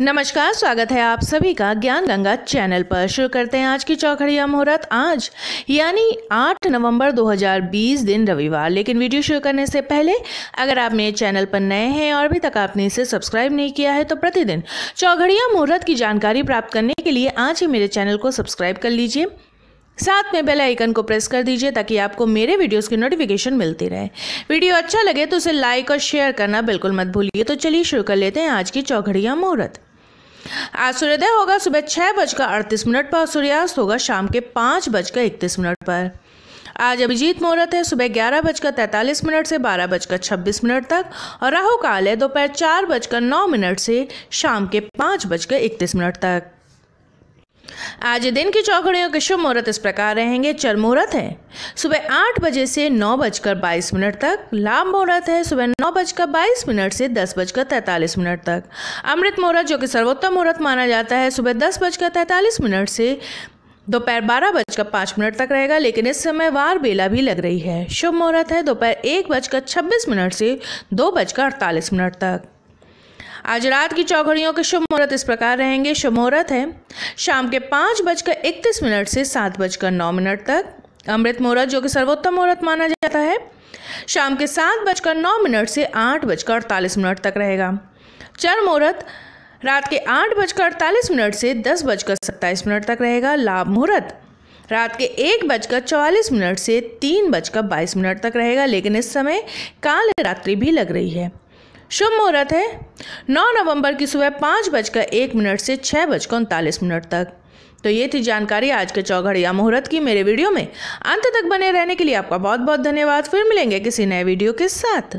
नमस्कार स्वागत है आप सभी का ज्ञान गंगा चैनल पर शुरू करते हैं आज की चौखड़िया मुहूर्त आज यानी 8 नवंबर 2020 दिन रविवार लेकिन वीडियो शुरू करने से पहले अगर आप मेरे चैनल पर नए हैं और अभी तक आपने इसे सब्सक्राइब नहीं किया है तो प्रतिदिन चौघड़िया मुहूर्त की जानकारी प्राप्त करने के लिए आज ही मेरे चैनल को सब्सक्राइब कर लीजिए साथ में बेल आइकन को प्रेस कर दीजिए ताकि आपको मेरे वीडियोस की नोटिफिकेशन मिलती रहे वीडियो अच्छा लगे तो उसे लाइक और शेयर करना बिल्कुल मत भूलिए तो चलिए शुरू कर लेते हैं आज की चौघड़िया मुहूर्त आज सूर्योदय होगा सुबह छह बजकर अड़तीस मिनट पर सूर्यास्त होगा शाम के पांच बजकर इकतीस मिनट पर आज अभिजीत मुहूर्त है सुबह ग्यारह बजकर तैंतालीस मिनट से बारह बजकर छब्बीस मिनट तक और राहु काल है दोपहर चार बजकर नौ मिनट से शाम के पांच बजकर इकतीस मिनट तक आज दिन की चौकड़ियों के शुभ मुहूर्त इस प्रकार रहेंगे चर मुहूर्त है सुबह आठ बजे से नौ बजकर बाईस मिनट तक लाभ मुहूर्त है सुबह नौ बजकर बाईस मिनट से दस बजकर तैंतालीस मिनट तक अमृत मुहूर्त जो कि सर्वोत्तम मुहूर्त माना जाता है सुबह दस बजकर तैंतालीस मिनट से दोपहर बारह बजकर पाँच मिनट तक रहेगा लेकिन इस समय वार बेला भी लग रही है शुभ मुहूर्त है दोपहर एक बजकर छब्बीस मिनट से दो बजकर अड़तालीस मिनट तक आज रात की चौघड़ियों के शुभ मुहूर्त इस प्रकार रहेंगे शुभ मुहूर्त है शाम के पाँच बजकर इकतीस मिनट से सात बजकर नौ मिनट तक अमृत मुहूर्त जो कि सर्वोत्तम मुहूर्त माना जाता है शाम के सात बजकर नौ मिनट से आठ बजकर अड़तालीस मिनट तक रहेगा चर मुहूर्त रात के आठ बजकर अड़तालीस मिनट से दस बजकर सत्ताईस मिनट तक रहेगा लाभ मुहूर्त रात के एक बजकर चौवालीस मिनट से तीन बजकर बाईस मिनट तक रहेगा लेकिन इस समय काल रात्रि भी लग रही है शुभ मुहूर्त है 9 नवंबर की सुबह पाँच बजकर एक मिनट से छः बजकर उनतालीस मिनट तक तो ये थी जानकारी आज के चौघड़िया मुहूर्त की मेरे वीडियो में अंत तक बने रहने के लिए आपका बहुत बहुत धन्यवाद फिर मिलेंगे किसी नए वीडियो के साथ